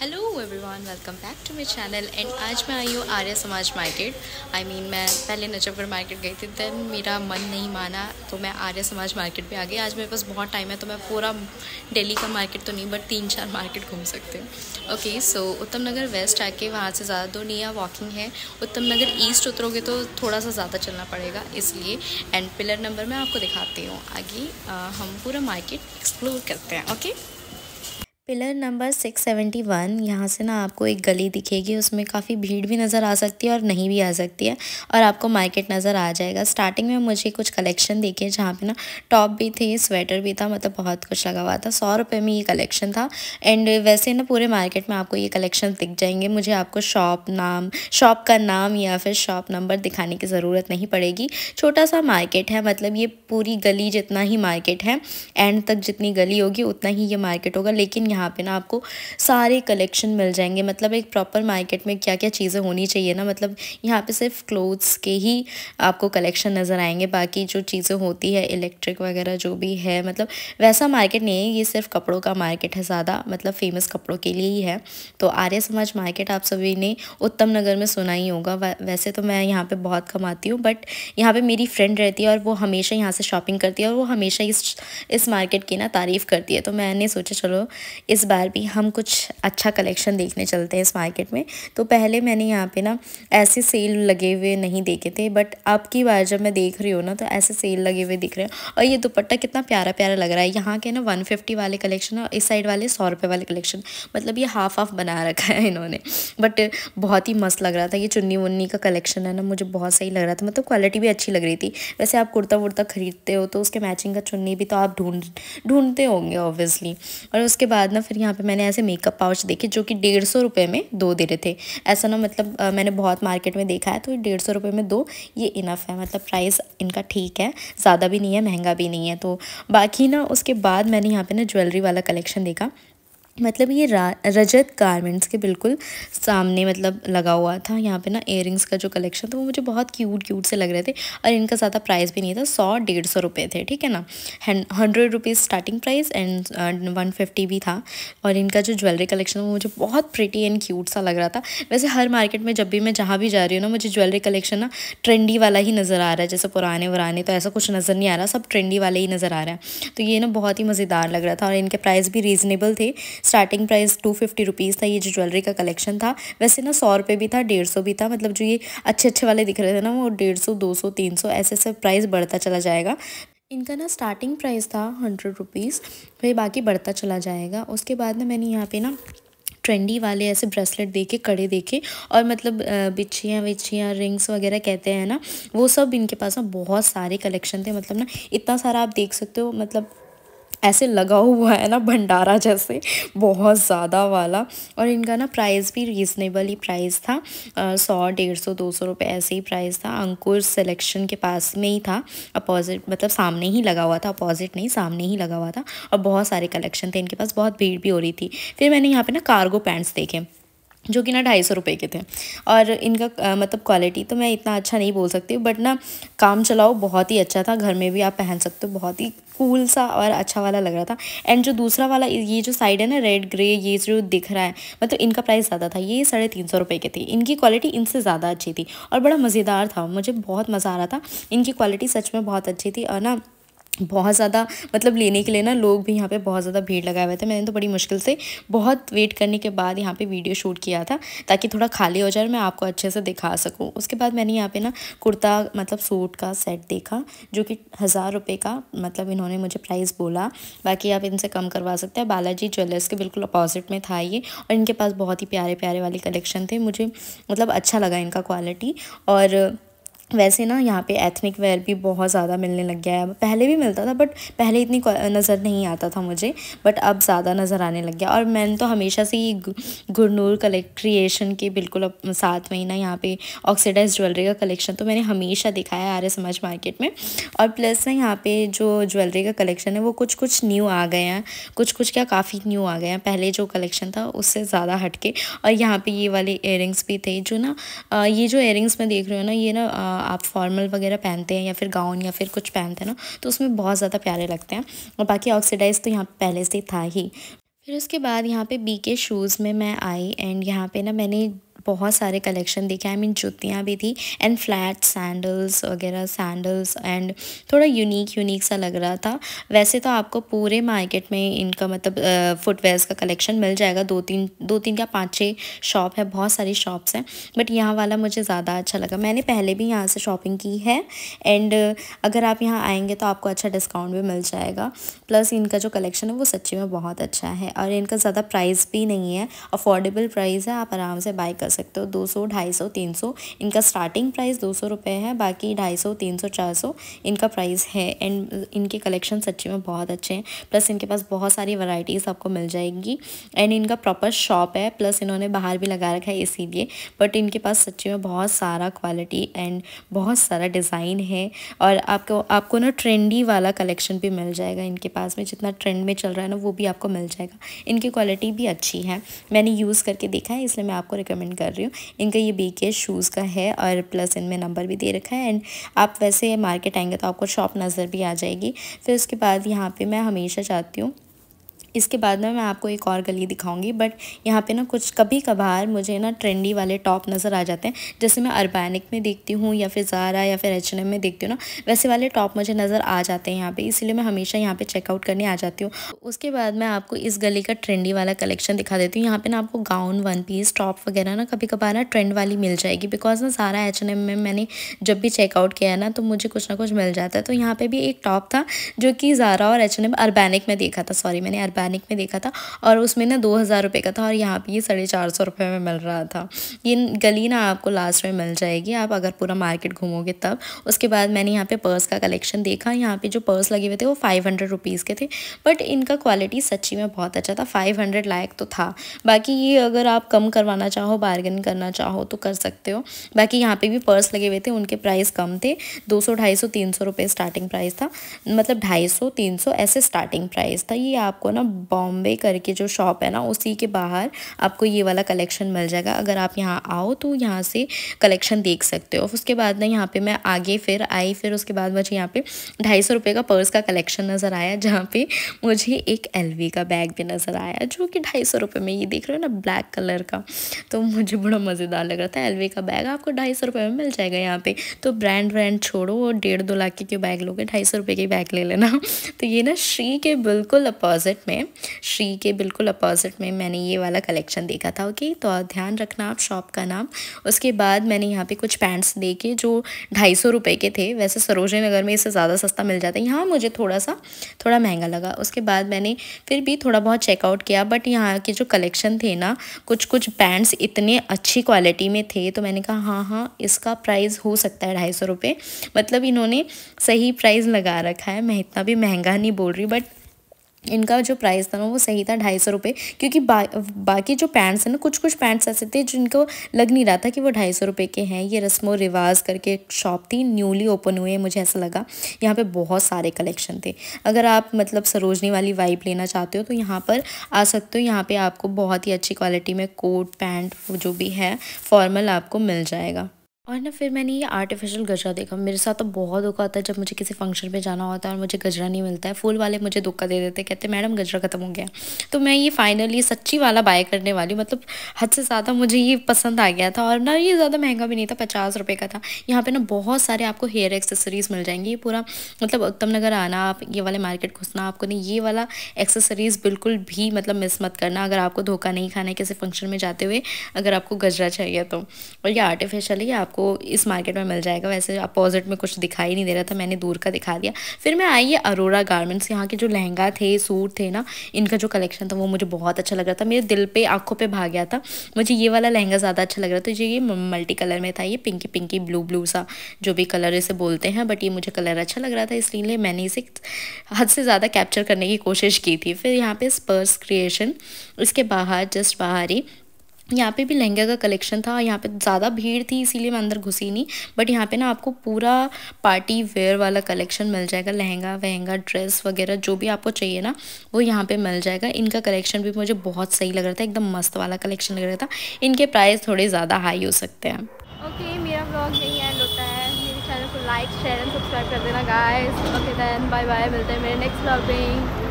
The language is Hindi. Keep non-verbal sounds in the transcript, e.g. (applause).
Hello everyone welcome back to my channel and आज मैं आई हूँ Arya Samaj market I I mean mean, मैं पहले नजफ़गढ़ मार्केट गई थी दैन मेरा मन नहीं माना तो मैं आर्य समाज मार्केट पे आ गई आज मेरे पास बहुत टाइम है तो मैं पूरा दिल्ली का मार्केट तो नहीं बट तीन चार मार्केट घूम सकते हैं ओके सो उत्तम नगर वेस्ट आके वहाँ से ज़्यादा दूर नहीं है वॉकिंग है उत्तम नगर ईस्ट उतरोगे तो थोड़ा सा ज़्यादा चलना पड़ेगा इसलिए एंड पिलर नंबर मैं आपको दिखाती हूँ आगे हम पूरा मार्केट एक्सप्लोर करते हैं okay okay? Pillar number six seventy one यहाँ से ना आपको एक गली दिखेगी उसमें काफ़ी भीड़ भी नज़र आ सकती है और नहीं भी आ सकती है और आपको मार्केट नज़र आ जाएगा स्टार्टिंग में मुझे कुछ कलेक्शन देखे जहाँ पे ना टॉप भी थे स्वेटर भी था मतलब बहुत कुछ लगा हुआ था सौ रुपये में ये कलेक्शन था एंड वैसे ना पूरे मार्केट में आपको ये कलेक्शन दिख जाएंगे मुझे आपको शॉप नाम शॉप का नाम या फिर शॉप नंबर दिखाने की ज़रूरत नहीं पड़ेगी छोटा सा मार्केट है मतलब ये पूरी गली जितना ही मार्केट है एंड तक जितनी गली होगी उतना ही ये मार्केट होगा लेकिन यहाँ पे ना आपको सारे कलेक्शन मिल जाएंगे मतलब एक प्रॉपर मार्केट में क्या क्या चीज़ें होनी चाहिए ना मतलब यहाँ पे सिर्फ क्लोथ्स के ही आपको कलेक्शन नज़र आएंगे बाकी जो चीज़ें होती है इलेक्ट्रिक वगैरह जो भी है मतलब वैसा मार्केट नहीं है ये सिर्फ कपड़ों का मार्केट है ज़्यादा मतलब फेमस कपड़ों के लिए ही है तो आर्य समाज मार्केट आप सभी ने उत्तम नगर में सुना ही होगा वैसे तो मैं यहाँ पर बहुत कमाती हूँ बट यहाँ पर मेरी फ्रेंड रहती है और वो हमेशा यहाँ से शॉपिंग करती है और वो हमेशा इस इस मार्केट की ना तारीफ़ करती है तो मैंने सोचा चलो इस बार भी हम कुछ अच्छा कलेक्शन देखने चलते हैं इस मार्केट में तो पहले मैंने यहाँ पे ना ऐसे सेल लगे हुए नहीं देखे थे बट अब की बार जब मैं देख रही हूँ ना तो ऐसे सेल लगे हुए दिख रहे हैं और ये दुपट्टा कितना प्यारा प्यारा लग रहा है यहाँ के ना वन फिफ्टी वाले कलेक्शन और इस साइड वाले सौ वाले कलेक्शन मतलब ये हाफ हाफ बना रखा है इन्होंने बट बहुत ही मस्त लग रहा था ये चुन्नी वुन्नी का कलेक्शन है ना मुझे बहुत सही लग रहा था मतलब क्वालिटी भी अच्छी लग रही थी वैसे आप कुर्ता वुर्ता खरीदते हो तो उसके मैचिंग का चुन्नी भी तो आप ढूंढ ढूंढते होंगे ऑब्वियसली और उसके बाद ना मतलब फिर यहाँ पे मैंने ऐसे मेकअप पाउच देखे जो कि डेढ़ सौ रुपये में दो दे रहे थे ऐसा ना मतलब आ, मैंने बहुत मार्केट में देखा है तो डेढ़ सौ रुपये में दो ये इनफ है मतलब प्राइस इनका ठीक है ज़्यादा भी नहीं है महंगा भी नहीं है तो बाकी ना उसके बाद मैंने यहाँ पर ना ज्वेलरी वाला कलेक्शन देखा मतलब ये रजत गारमेंट्स के बिल्कुल सामने मतलब लगा हुआ था यहाँ पे ना इयर का जो कलेक्शन था वो मुझे बहुत क्यूट क्यूट से लग रहे थे और इनका ज़्यादा प्राइस भी नहीं था सौ डेढ़ सौ रुपये थे ठीक है ना hundred rupees starting price and one fifty भी था और इनका जो ज्वेलरी कलेक्शन वो मुझे बहुत प्रिटी एंड क्यूट सा लग रहा था वैसे हर मार्केट में जब भी मैं जहाँ भी जा रही हूँ ना मुझे ज्वेलरी कलेक्शन ना ट्रेंडी वाला ही नज़र आ रहा है जैसे पुराने वुराने तो ऐसा कुछ नज़र नहीं आ रहा सब ट्रेंडी वाले ही नज़र आ रहा है तो ये ना बहुत ही मज़ेदार लग रहा था और इनके प्राइस भी रीज़नेबल थे starting price two fifty rupees था ये जो ज्वेलरी का कलेक्शन था वैसे ना सौ रुपये भी था डेढ़ सौ भी था मतलब जो ये अच्छे अच्छे वाले दिख रहे थे ना वो डेढ़ सौ दो सौ तीन सौ ऐसे ऐसे प्राइस बढ़ता चला जाएगा इनका ना स्टार्टिंग प्राइस था हंड्रेड रुपीज़ फिर बाकी बढ़ता चला जाएगा उसके बाद ना मैंने यहाँ पे ना ट्रेंडी वाले ऐसे ब्रेसलेट देखे कड़े देखे और मतलब बिछियाँ विछियाँ रिंग्स वगैरह कहते हैं ना वो सब इनके पास ना बहुत सारे कलेक्शन थे मतलब ना इतना सारा आप देख सकते हो मतलब ऐसे लगा हुआ है ना भंडारा जैसे बहुत ज़्यादा वाला और इनका ना प्राइस भी रीज़नेबल ही प्राइस था सौ डेढ़ सौ दो सौ रुपये ऐसे ही प्राइस था अंकुर सिलेक्शन के पास में ही था अपोजिट मतलब सामने ही लगा हुआ था अपोजिट नहीं सामने ही लगा हुआ था और बहुत सारे कलेक्शन थे इनके पास बहुत भीड़ भी हो रही थी फिर मैंने यहाँ पर ना कार्गो पैंट्स देखे जो कि ना ढाई सौ रुपये के थे और इनका आ, मतलब क्वालिटी तो मैं इतना अच्छा नहीं बोल सकती बट ना काम चलाओ बहुत ही अच्छा था घर में भी आप पहन सकते हो बहुत ही कूल सा और अच्छा वाला लग रहा था एंड जो दूसरा वाला ये जो साइड है ना रेड ग्रे ये जो दिख रहा है मतलब इनका प्राइस ज़्यादा था ये साढ़े तीन सौ रुपये के थे इनकी क्वालिटी इनसे ज़्यादा अच्छी थी और बड़ा मज़ेदार था मुझे बहुत मज़ा आ रहा था इनकी क्वालिटी सच में बहुत अच्छी थी और ना बहुत ज़्यादा मतलब लेने के लिए ना लोग भी यहाँ पे बहुत ज़्यादा भीड़ लगाए हुए थे मैंने तो बड़ी मुश्किल से बहुत वेट करने के बाद यहाँ पे वीडियो शूट किया था ताकि थोड़ा खाली हो जाए मैं आपको अच्छे से दिखा सकूँ उसके बाद मैंने यहाँ पे ना कुर्ता मतलब सूट का सेट देखा जो कि हज़ार रुपये का मतलब इन्होंने मुझे प्राइस बोला बाकी आप इनसे कम करवा सकते हैं बालाजी ज्वेलर्स के बिल्कुल अपोजिट में था ये और इनके पास बहुत ही प्यारे प्यारे वाले कलेक्शन थे मुझे मतलब अच्छा लगा इनका क्वालिटी और वैसे ना यहाँ पे एथनिक वेयर भी बहुत ज़्यादा मिलने लग गया है पहले भी मिलता था बट पहले इतनी नज़र नहीं आता था मुझे बट अब ज़्यादा नज़र आने लग गया और मैंने तो हमेशा से ही गुरनूर कलेक्ट क्रिएशन के बिल्कुल अब साथ में ही ना यहाँ पे ऑक्सीडाइज ज्वेलरी का कलेक्शन तो मैंने हमेशा दिखाया है आर एस समाज मार्केट में और प्लस ना यहाँ पर जो ज्वेलरी का कलेक्शन है वो कुछ कुछ न्यू आ गए हैं कुछ कुछ क्या काफ़ी न्यू आ गए हैं पहले जो कलेक्शन था उससे ज़्यादा हटके और यहाँ पर ये वाले एयरिंग्स भी थे जो ना ये जो एयरिंग्स मैं देख रही हूँ ना ये ना आप फॉर्मल वगैरह पहनते हैं या फिर गाउन या फिर कुछ पहनते हैं ना तो उसमें बहुत ज़्यादा प्यारे लगते हैं और बाकी ऑक्सीडाइज तो यहाँ पहले से था ही फिर उसके बाद यहाँ पे बी के शूज़ में मैं आई एंड यहाँ पे ना मैंने बहुत सारे कलेक्शन देखे आई मीन जुतियाँ भी थी एंड फ्लैट सैंडल्स वगैरह सैंडल्स एंड थोड़ा यूनिक यूनिक सा लग रहा था वैसे तो आपको पूरे मार्केट में इनका मतलब फुटवेयर्स का कलेक्शन मिल जाएगा दो तीन दो तीन का पाँच छः शॉप है बहुत सारी शॉप्स हैं बट यहाँ वाला मुझे ज़्यादा अच्छा लगा मैंने पहले भी यहाँ से शॉपिंग की है एंड अगर आप यहाँ आएंगे तो आपको अच्छा डिस्काउंट भी मिल जाएगा प्लस इनका जो कलेक्शन है वो सच्ची में बहुत अच्छा है और इनका ज़्यादा प्राइस भी नहीं है अफोर्डेबल प्राइस है आप आराम से बाई कर सकते हो दो सौ ढाई सौ तीन सौ इनका स्टार्टिंग प्राइस दो सौ रुपये है बाकी ढाई सौ तीन सौ चार सौ इनका प्राइस है एंड इनके कलेक्शन सच्ची में बहुत अच्छे हैं प्लस इनके पास बहुत सारी वैरायटीज़ आपको मिल जाएगी एंड इनका प्रॉपर शॉप है प्लस इन्होंने बाहर भी लगा रखा है इसीलिए बट इनके पास सच्ची में बहुत सारा क्वालिटी एंड बहुत सारा डिज़ाइन है और आपको आपको ना ट्रेंडी वाला कलेक्शन भी मिल जाएगा इनके पास में जितना ट्रेंड में चल रहा है ना वो भी आपको मिल जाएगा इनकी क्वालिटी भी अच्छी है मैंने यूज़ करके देखा है इसलिए मैं आपको रिकमेंड कर कर रही हूँ इनका ये बी के शूज़ का है और प्लस इनमें नंबर भी दे रखा है एंड आप वैसे मार्केट आएंगे तो आपको शॉप नज़र भी आ जाएगी फिर उसके बाद यहाँ पर मैं हमेशा चाहती हूँ इसके बाद में मैं आपको एक और गली दिखाऊंगी बट यहाँ पे ना कुछ कभी कभार मुझे ना ट्रेंडी वाले टॉप नज़र आ जाते हैं जैसे मैं अर्बैनिक में देखती हूँ या फिर ज़ारा या फिर एच H&M में देखती हूँ ना वैसे वाले टॉप मुझे नज़र आ जाते हैं यहाँ पे इसीलिए मैं हमेशा यहाँ पे चेकआउट करने आ जाती हूँ उसके बाद मैं आपको इस गली का ट्रेंडी वाला कलेक्शन दिखा देती हूँ यहाँ पर ना आपको गाउन वन पीस टॉप वगैरह ना कभी कभार ना ट्रेंड वाली मिल जाएगी बिकॉज ना सारा एच H&M में मैंने जब भी चेकआउट किया है ना तो मुझे कुछ ना कुछ मिल जाता है तो यहाँ पर भी एक टॉप था जो कि ज़ारा और एच H&M एन में देखा था सॉरी मैंने अर्बैनिक पैनिक में देखा था और उसमें ना दो हज़ार रुपये का था और यहाँ पे ये साढ़े चार सौ रुपये में मिल रहा था ये गली ना आपको लास्ट में मिल जाएगी आप अगर पूरा मार्केट घूमोगे तब उसके बाद मैंने यहाँ पे पर्स का कलेक्शन देखा यहाँ पे जो पर्स लगे हुए थे वो फाइव हंड्रेड रुपीज़ के थे बट इनका क्वालिटी सच्ची में बहुत अच्छा था फाइव हंड्रेड लायक तो था बाकी ये अगर आप कम करवाना चाहो बार्गेन करना चाहो तो कर सकते हो बाकी यहाँ पर भी पर्स लगे हुए थे उनके प्राइस कम थे दो सौ ढाई सौ तीन सौ रुपये स्टार्टिंग प्राइस था मतलब ढाई सौ तीन सौ ऐसे स्टार्टिंग प्राइस था ये आपको ना बॉम्बे करके जो शॉप है ना उसी के बाहर आपको ये वाला कलेक्शन मिल जाएगा अगर आप यहाँ आओ तो यहाँ से कलेक्शन देख सकते हो उसके बाद ना यहाँ पे मैं आगे फिर आई फिर उसके बाद मुझे यहाँ पे ढाई सौ रुपये का पर्स का कलेक्शन नज़र आया जहाँ पे मुझे एक एल का बैग भी नज़र आया जो कि ढाई सौ रुपये में ये देख रहे हो ना ब्लैक कलर का तो मुझे बड़ा मज़ेदार लग रहा था एल का बैग आपको ढाई सौ रुपये में मिल जाएगा यहाँ पे तो ब्रांड व्रांड छोड़ो और डेढ़ दो लाख के क्यों बैग लोगे ढाई सौ रुपये के बैग ले लेना (laughs) तो ये ना श्री के बिल्कुल अपोजिट में है श्री के बिल्कुल अपोजिट में मैंने ये वाला कलेक्शन देखा था ओके तो ध्यान रखना आप शॉप का नाम उसके बाद मैंने यहाँ पे कुछ पैंट्स देखे जो ढाई सौ रुपये के थे वैसे सरोजनी नगर में इससे ज़्यादा सस्ता मिल जाता है यहाँ मुझे थोड़ा सा थोड़ा महंगा लगा उसके बाद मैंने फिर भी थोड़ा बहुत चेकआउट किया बट यहाँ के जो कलेक्शन थे ना कुछ कुछ पैंट्स इतने अच्छी क्वालिटी में थे तो मैंने कहा हाँ हाँ इसका प्राइस हो सकता है ढाई सौ रुपये मतलब इन्होंने सही प्राइस लगा रखा है मैं इतना भी महंगा नहीं बोल रही बट इनका जो प्राइस था ना वो सही था ढाई सौ रुपये क्योंकि बा, बाकी जो पैंट्स हैं ना कुछ कुछ पैंट्स ऐसे थे जिनको लग नहीं रहा था कि वो ढाई सौ रुपये के हैं ये व रिवाज करके एक शॉप थी न्यूली ओपन हुए मुझे ऐसा लगा यहाँ पे बहुत सारे कलेक्शन थे अगर आप मतलब सरोजनी वाली वाइप लेना चाहते हो तो यहाँ पर आ सकते हो यहाँ पर आपको बहुत ही अच्छी क्वालिटी में कोट पैंट जो भी है फॉर्मल आपको मिल जाएगा और ना फिर मैंने ये आर्टिफिशियल गजरा देखा मेरे साथ तो बहुत धोखा होता है जब मुझे किसी फंक्शन पे जाना होता है और मुझे गजरा नहीं मिलता है फूल वाले मुझे धोखा दे देते कहते मैडम गजरा ख़त्म हो गया तो मैं ये फाइनली सच्ची वाला बाय करने वाली मतलब हद से ज़्यादा मुझे ये पसंद आ गया था और ना ये ज़्यादा महंगा भी नहीं था पचास रुपये का था यहाँ पर ना बहुत सारे आपको हेयर एक्सेसरीज़ मिल जाएंगी ये पूरा मतलब उत्तम नगर आना आप ये वाले मार्केट घुसना आपको नहीं ये वाला एक्सेसरीज़ बिल्कुल भी मतलब मिस मत करना अगर आपको धोखा नहीं खाना है किसी फंक्शन में जाते हुए अगर आपको गजरा चाहिए तो और ये आर्टिफिशियल ही आपको आपको इस मार्केट में मिल जाएगा वैसे अपोजिट में कुछ दिखाई नहीं दे रहा था मैंने दूर का दिखा दिया फिर मैं आई है अरोरा गारमेंट्स यहाँ के जो लहंगा थे सूट थे ना इनका जो कलेक्शन था वो मुझे बहुत अच्छा लग रहा था मेरे दिल पे आंखों पे भाग गया था मुझे ये वाला लहंगा ज़्यादा अच्छा लग रहा था जो ये मल्टी कलर में था ये पिंकी पिंकी ब्लू ब्लू सा जो भी कलर इसे बोलते हैं बट ये मुझे कलर अच्छा लग रहा था इसलिए मैंने इसे हद से ज़्यादा कैप्चर करने की कोशिश की थी फिर यहाँ पे स्पर्स क्रिएशन इसके बाहर जस्ट बाहर ही यहाँ पे भी लहंगा का कलेक्शन था यहाँ पे ज़्यादा भीड़ थी इसीलिए मैं अंदर घुसी नहीं बट यहाँ पे ना आपको पूरा पार्टी वेयर वाला कलेक्शन मिल जाएगा लहंगा वहंगा ड्रेस वगैरह जो भी आपको चाहिए ना वो यहाँ पे मिल जाएगा इनका कलेक्शन भी मुझे बहुत सही लग रहा था एकदम मस्त वाला कलेक्शन लग रहा था इनके प्राइस थोड़े ज़्यादा हाई हो सकते हैं ओके okay, मेरा ब्लॉग यही एंड होता है मेरे चैनल को लाइक शेयर एंड सब्सक्राइब कर देना guys okay then bye bye मिलते हैं मेरे नेक्स्ट ब्लॉग में